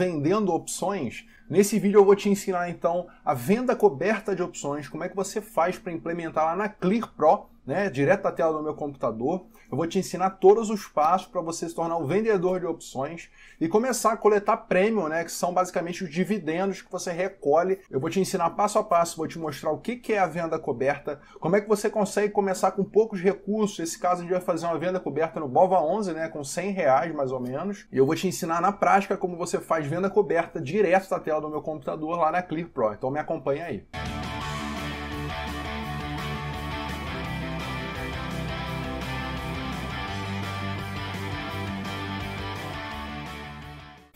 vendendo opções Nesse vídeo eu vou te ensinar então a venda coberta de opções, como é que você faz para implementar lá na Clear Pro, né, direto da tela do meu computador. Eu vou te ensinar todos os passos para você se tornar um vendedor de opções e começar a coletar prêmio, né, que são basicamente os dividendos que você recolhe. Eu vou te ensinar passo a passo, vou te mostrar o que é a venda coberta, como é que você consegue começar com poucos recursos. Esse caso a gente vai fazer uma venda coberta no Bova 11, né, com 100 reais mais ou menos. E eu vou te ensinar na prática como você faz venda coberta direto da tela do meu computador lá na Clear Pro. Então me acompanha aí.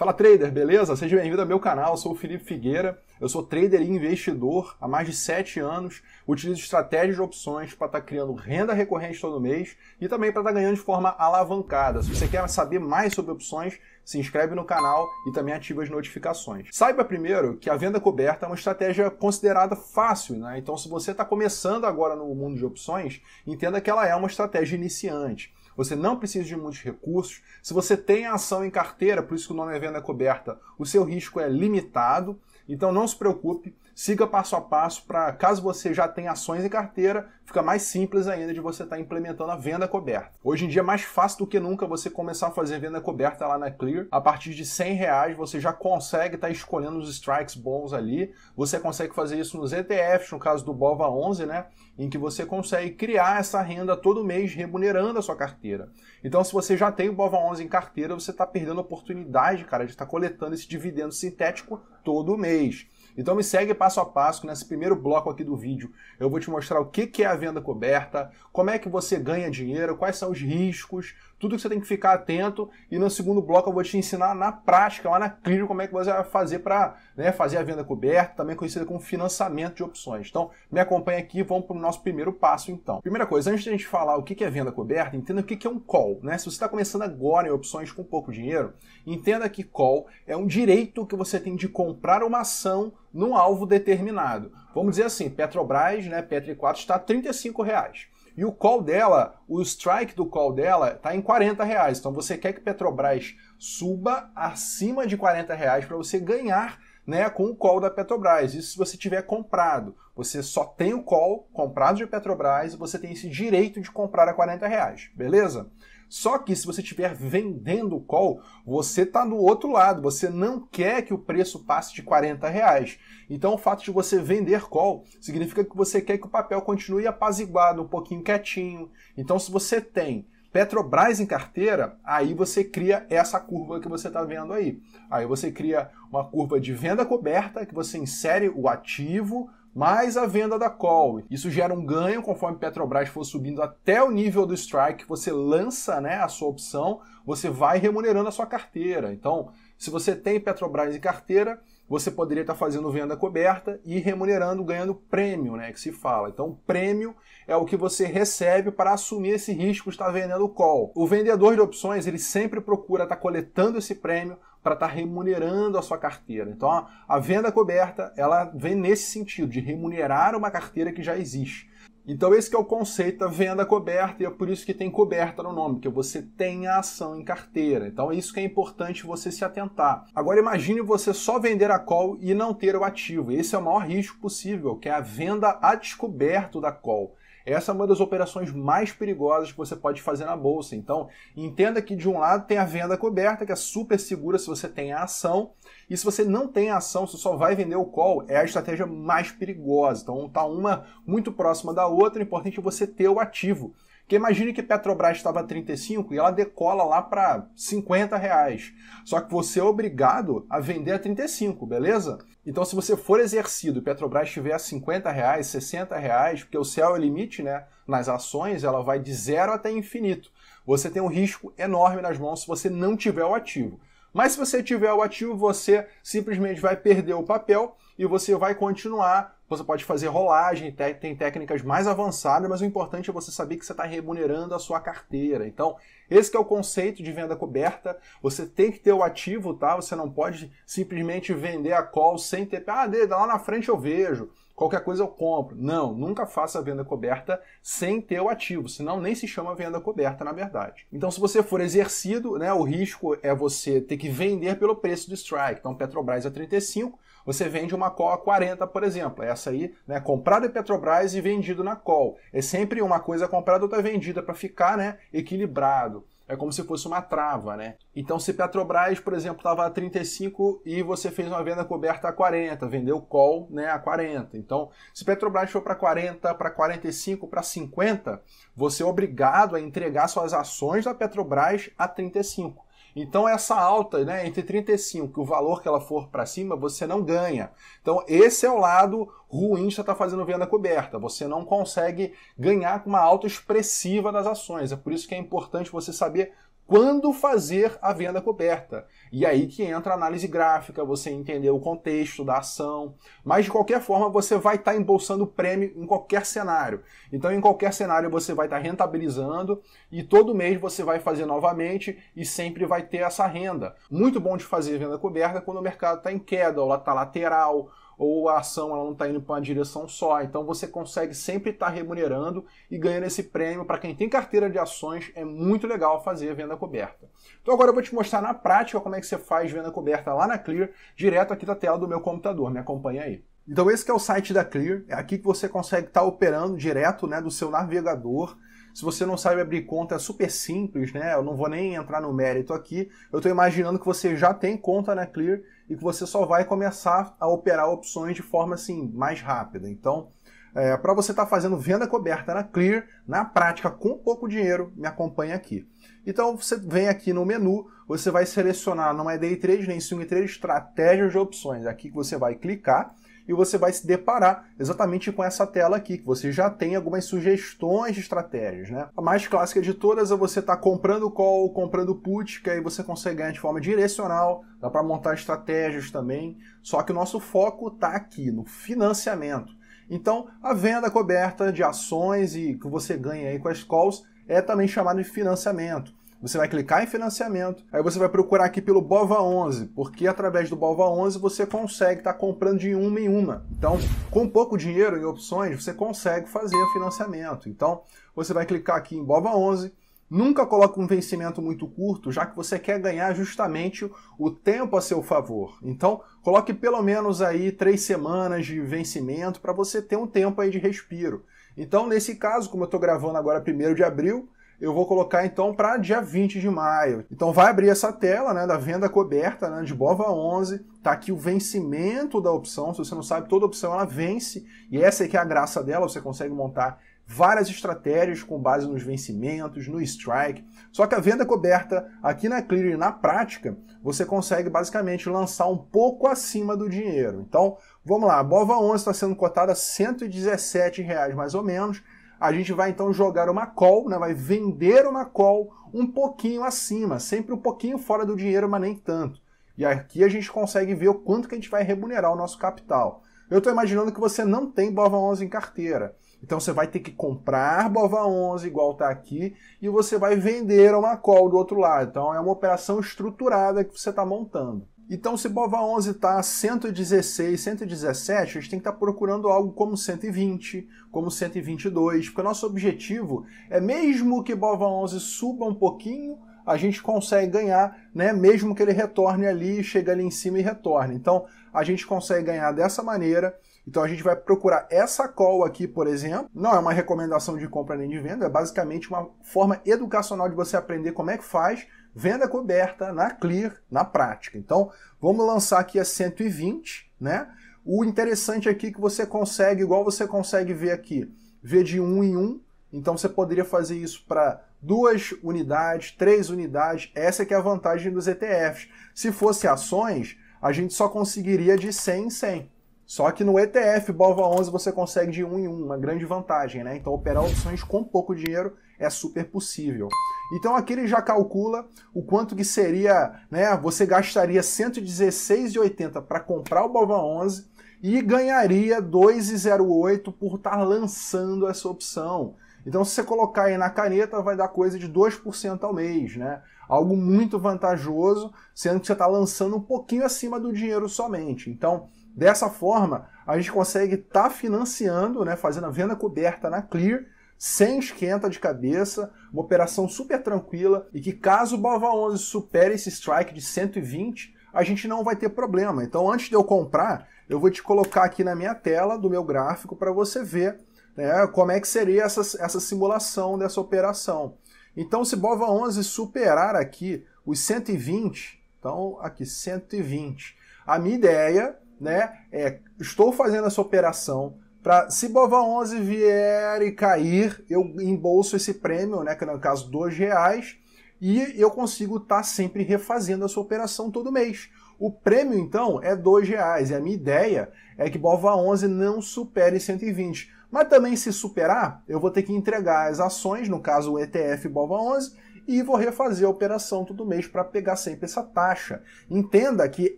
Fala trader, beleza? Seja bem-vindo ao meu canal, eu sou o Felipe Figueira, eu sou trader e investidor há mais de 7 anos, utilizo estratégias de opções para estar tá criando renda recorrente todo mês e também para estar tá ganhando de forma alavancada. Se você quer saber mais sobre opções, se inscreve no canal e também ativa as notificações. Saiba primeiro que a venda coberta é uma estratégia considerada fácil, né? Então, se você está começando agora no mundo de opções, entenda que ela é uma estratégia iniciante você não precisa de muitos recursos. Se você tem ação em carteira, por isso que o nome é venda coberta, o seu risco é limitado. Então não se preocupe, siga passo a passo para caso você já tenha ações em carteira, fica mais simples ainda de você estar tá implementando a venda coberta. Hoje em dia é mais fácil do que nunca você começar a fazer venda coberta lá na Clear. A partir de 100 reais você já consegue estar tá escolhendo os strikes bons ali. Você consegue fazer isso nos ETFs, no caso do BOVA11, né? em que você consegue criar essa renda todo mês remunerando a sua carteira. Então, se você já tem o BOVA11 em carteira, você está perdendo a oportunidade, cara, de estar tá coletando esse dividendo sintético todo mês. Então me segue passo a passo, nesse primeiro bloco aqui do vídeo eu vou te mostrar o que é a venda coberta, como é que você ganha dinheiro, quais são os riscos, tudo que você tem que ficar atento. E no segundo bloco eu vou te ensinar na prática, lá na clínica, como é que você vai fazer para né, fazer a venda coberta, também conhecida como financiamento de opções. Então, me acompanha aqui, vamos para o nosso primeiro passo então. Primeira coisa, antes de a gente falar o que é venda coberta, entenda o que é um call. Né? Se você está começando agora em opções com pouco dinheiro, entenda que call é um direito que você tem de comprar uma ação num alvo determinado. Vamos dizer assim, Petrobras, né, Petri 4 está R$ reais E o call dela, o strike do call dela está em 40 reais. Então você quer que Petrobras suba acima de 40 reais para você ganhar né, com o call da Petrobras. Isso se você tiver comprado. Você só tem o call comprado de Petrobras e você tem esse direito de comprar a 40 reais, beleza? Só que se você estiver vendendo o call, você está no outro lado, você não quer que o preço passe de 40 reais. Então o fato de você vender call significa que você quer que o papel continue apaziguado, um pouquinho quietinho. Então se você tem Petrobras em carteira, aí você cria essa curva que você está vendo aí. Aí você cria uma curva de venda coberta, que você insere o ativo mais a venda da call. Isso gera um ganho conforme Petrobras for subindo até o nível do strike, você lança né, a sua opção, você vai remunerando a sua carteira. Então, se você tem Petrobras em carteira, você poderia estar fazendo venda coberta e remunerando, ganhando prêmio, né, que se fala. Então, prêmio é o que você recebe para assumir esse risco de estar vendendo call. O vendedor de opções, ele sempre procura estar coletando esse prêmio para estar remunerando a sua carteira. Então, a venda coberta, ela vem nesse sentido de remunerar uma carteira que já existe. Então esse é o conceito da venda coberta e é por isso que tem coberta no nome, que você tem a ação em carteira. Então é isso que é importante você se atentar. Agora imagine você só vender a call e não ter o ativo. Esse é o maior risco possível, que é a venda a descoberto da call. Essa é uma das operações mais perigosas que você pode fazer na bolsa. Então, entenda que de um lado tem a venda coberta, que é super segura se você tem a ação, e se você não tem a ação, você só vai vender o call, é a estratégia mais perigosa. Então, tá uma muito próxima da outra, é importante você ter o ativo. Porque imagine que Petrobras estava 35 e ela decola lá para 50 reais. Só que você é obrigado a vender a 35, beleza? Então se você for exercido e Petrobras estiver a 50 reais, 60 reais, porque o céu é o limite, né? Nas ações ela vai de zero até infinito. Você tem um risco enorme nas mãos se você não tiver o ativo. Mas se você tiver o ativo, você simplesmente vai perder o papel e você vai continuar você pode fazer rolagem, tem técnicas mais avançadas, mas o importante é você saber que você está remunerando a sua carteira. Então, esse é o conceito de venda coberta. Você tem que ter o ativo, tá? Você não pode simplesmente vender a call sem ter. Ah, lá na frente eu vejo. Qualquer coisa eu compro. Não, nunca faça venda coberta sem ter o ativo, senão nem se chama venda coberta, na verdade. Então, se você for exercido, né, o risco é você ter que vender pelo preço do strike. Então, Petrobras a é 35, você vende uma call a 40, por exemplo. Essa aí, né, comprada em Petrobras e vendido na call. É sempre uma coisa comprada, outra vendida para ficar, né, equilibrado. É como se fosse uma trava, né? Então, se Petrobras, por exemplo, estava a 35 e você fez uma venda coberta a 40, vendeu call né, a 40. Então, se Petrobras for para 40, para 45, para 50, você é obrigado a entregar suas ações da Petrobras a 35. Então essa alta, né, entre 35, o valor que ela for para cima, você não ganha. Então esse é o lado ruim de estar tá fazendo venda coberta. Você não consegue ganhar com uma alta expressiva das ações. É por isso que é importante você saber quando fazer a venda coberta. E aí que entra a análise gráfica, você entender o contexto da ação. Mas de qualquer forma, você vai estar tá embolsando prêmio em qualquer cenário. Então, em qualquer cenário, você vai estar tá rentabilizando e todo mês você vai fazer novamente e sempre vai ter essa renda. Muito bom de fazer venda coberta quando o mercado está em queda, ou está lateral, ou a ação ela não está indo para uma direção só. Então você consegue sempre estar tá remunerando e ganhando esse prêmio. Para quem tem carteira de ações, é muito legal fazer venda coberta. Então agora eu vou te mostrar na prática como é que você faz venda coberta lá na Clear, direto aqui da tela do meu computador. Me acompanha aí. Então esse é o site da Clear, é aqui que você consegue estar tá operando direto né, do seu navegador se você não sabe abrir conta, é super simples, né? Eu não vou nem entrar no mérito aqui. Eu estou imaginando que você já tem conta na né, Clear e que você só vai começar a operar opções de forma assim mais rápida. Então, é, para você estar tá fazendo venda coberta na Clear, na prática, com pouco dinheiro, me acompanha aqui. Então você vem aqui no menu, você vai selecionar, não é Day Trade nem Swing Trade, estratégias de opções. É aqui que você vai clicar e você vai se deparar exatamente com essa tela aqui, que você já tem algumas sugestões de estratégias. Né? A mais clássica de todas é você estar tá comprando call, comprando put, que aí você consegue ganhar de forma direcional, dá para montar estratégias também, só que o nosso foco está aqui no financiamento. Então, a venda coberta de ações e que você ganha aí com as calls é também chamado de financiamento. Você vai clicar em financiamento, aí você vai procurar aqui pelo BOVA11, porque através do BOVA11 você consegue estar tá comprando de uma em uma. Então, com pouco dinheiro em opções, você consegue fazer o financiamento. Então, você vai clicar aqui em BOVA11, Nunca coloque um vencimento muito curto, já que você quer ganhar justamente o tempo a seu favor. Então, coloque pelo menos aí três semanas de vencimento para você ter um tempo aí de respiro. Então, nesse caso, como eu estou gravando agora 1 de abril, eu vou colocar então para dia 20 de maio. Então vai abrir essa tela né, da venda coberta né, de Bova 11, tá aqui o vencimento da opção, se você não sabe, toda opção ela vence, e essa é que é a graça dela, você consegue montar várias estratégias com base nos vencimentos, no strike. Só que a venda coberta aqui na Clear na prática, você consegue basicamente lançar um pouco acima do dinheiro. Então, vamos lá, a Bova 11 está sendo cotada a R$ 117 reais mais ou menos, a gente vai então jogar uma call, né? vai vender uma call um pouquinho acima, sempre um pouquinho fora do dinheiro, mas nem tanto. E aqui a gente consegue ver o quanto que a gente vai remunerar o nosso capital. Eu estou imaginando que você não tem Bova 11 em carteira. Então você vai ter que comprar Bova 11 igual está aqui e você vai vender uma call do outro lado. Então é uma operação estruturada que você está montando. Então, se BOVA 11 está 116, 117, a gente tem que estar tá procurando algo como 120, como 122, porque o nosso objetivo é mesmo que BOVA 11 suba um pouquinho, a gente consegue ganhar, né? Mesmo que ele retorne ali, chega ali em cima e retorne. Então, a gente consegue ganhar dessa maneira. Então a gente vai procurar essa call aqui, por exemplo. Não é uma recomendação de compra nem de venda, é basicamente uma forma educacional de você aprender como é que faz Venda coberta na Clear na prática. Então, vamos lançar aqui a 120, né? O interessante aqui é que você consegue, igual você consegue ver aqui, ver de um em um. Então você poderia fazer isso para duas unidades, três unidades. Essa é que é a vantagem dos ETFs. Se fosse ações, a gente só conseguiria de 100 em 100. Só que no ETF Bova 11 você consegue de um em um, uma grande vantagem, né? Então operar opções com pouco dinheiro é super possível. Então aqui ele já calcula o quanto que seria, né? Você gastaria 116,80 para comprar o Bova 11 e ganharia 2,08 por estar lançando essa opção. Então se você colocar aí na caneta vai dar coisa de 2% ao mês, né? Algo muito vantajoso, sendo que você está lançando um pouquinho acima do dinheiro somente. Então, dessa forma, a gente consegue estar tá financiando, né, fazendo a venda coberta na Clear sem esquenta de cabeça, uma operação super tranquila e que caso o Bova 11 supere esse strike de 120, a gente não vai ter problema. Então, antes de eu comprar, eu vou te colocar aqui na minha tela do meu gráfico para você ver né, como é que seria essa, essa simulação dessa operação. Então, se Bova 11 superar aqui os 120, então aqui 120, a minha ideia né, é estou fazendo essa operação Pra, se Bova 11 vier e cair, eu embolso esse prêmio, né, que no caso dois reais, e eu consigo estar tá sempre refazendo essa operação todo mês. O prêmio, então, é dois reais, e a minha ideia é que Bova 11 não supere 120. Mas também se superar, eu vou ter que entregar as ações, no caso o ETF Bova 11, e vou refazer a operação todo mês para pegar sempre essa taxa. Entenda que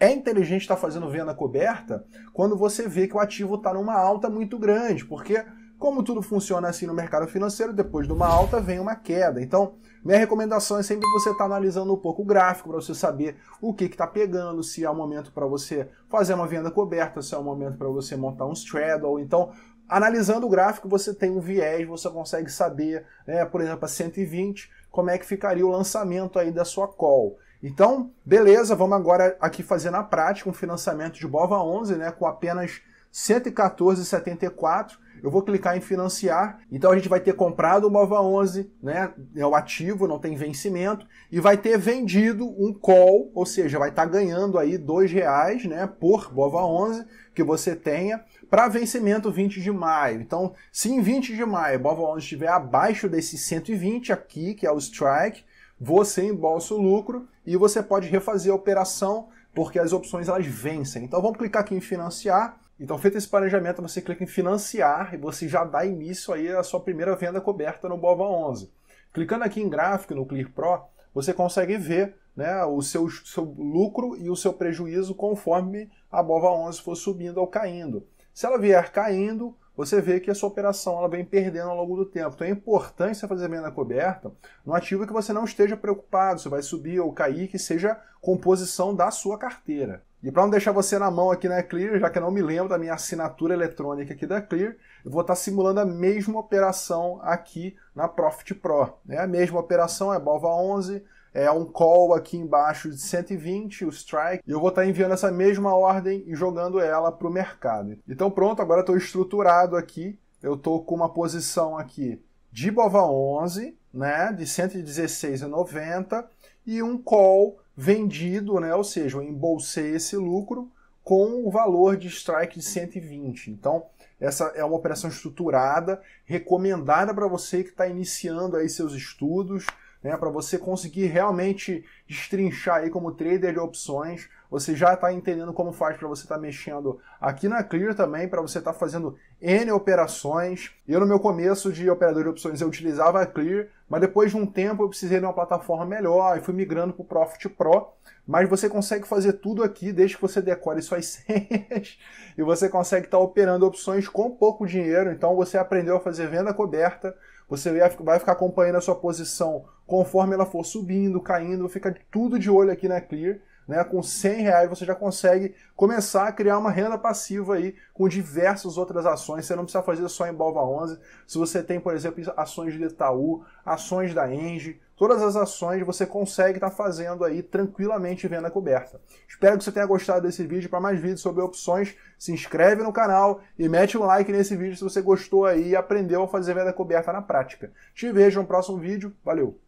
é inteligente estar tá fazendo venda coberta quando você vê que o ativo está numa alta muito grande, porque como tudo funciona assim no mercado financeiro, depois de uma alta vem uma queda. Então, minha recomendação é sempre você estar tá analisando um pouco o gráfico para você saber o que está pegando, se é o momento para você fazer uma venda coberta, se é o momento para você montar um straddle. Então, analisando o gráfico, você tem um viés, você consegue saber, né, por exemplo, a 120 como é que ficaria o lançamento aí da sua call. Então, beleza, vamos agora aqui fazer na prática um financiamento de BOVA 11, né, com apenas 114,74 eu vou clicar em financiar. Então a gente vai ter comprado o Mova 11, né? É o ativo, não tem vencimento, e vai ter vendido um call, ou seja, vai estar tá ganhando aí dois reais, né? Por Mova 11 que você tenha para vencimento 20 de maio. Então, se em 20 de maio Mova 11 estiver abaixo desse 120 aqui, que é o strike, você embolsa o lucro e você pode refazer a operação porque as opções elas vencem. Então vamos clicar aqui em financiar então, feito esse planejamento, você clica em financiar e você já dá início aí à sua primeira venda coberta no Bova 11. Clicando aqui em gráfico no Clear Pro, você consegue ver né, o seu, seu lucro e o seu prejuízo conforme a Bova 11 for subindo ou caindo. Se ela vier caindo, você vê que a sua operação ela vem perdendo ao longo do tempo. Então é importante você fazer venda coberta no ativo que você não esteja preocupado se vai subir ou cair, que seja composição da sua carteira. E para não deixar você na mão aqui na Clear, já que eu não me lembro da minha assinatura eletrônica aqui da Clear, eu vou estar tá simulando a mesma operação aqui na Profit Pro. É a mesma operação, é BOVA 11, é um call aqui embaixo de 120, o strike, e eu vou estar tá enviando essa mesma ordem e jogando ela para o mercado. Então pronto, agora estou estruturado aqui, eu estou com uma posição aqui de BOVA 11, né, de 116,90 e um call vendido, né? Ou seja, eu embolsei esse lucro com o valor de strike de 120. Então, essa é uma operação estruturada, recomendada para você que está iniciando aí seus estudos, né, para você conseguir realmente destrinchar aí como trader de opções. Você já está entendendo como faz para você estar tá mexendo aqui na Clear também, para você estar tá fazendo N operações. Eu, no meu começo de operador de opções, eu utilizava a Clear, mas depois de um tempo eu precisei de uma plataforma melhor e fui migrando para o Profit Pro. Mas você consegue fazer tudo aqui desde que você decore suas senhas e você consegue estar tá operando opções com pouco dinheiro. Então você aprendeu a fazer venda coberta você vai ficar acompanhando a sua posição conforme ela for subindo, caindo, fica tudo de olho aqui na né, Clear né? Com 100 reais você já consegue começar a criar uma renda passiva aí com diversas outras ações. Você não precisa fazer só em Balva 11. Se você tem, por exemplo, ações do Itaú, ações da Engie, todas as ações você consegue estar tá fazendo aí tranquilamente venda coberta. Espero que você tenha gostado desse vídeo. Para mais vídeos sobre opções, se inscreve no canal e mete um like nesse vídeo se você gostou aí e aprendeu a fazer venda coberta na prática. Te vejo no próximo vídeo. Valeu!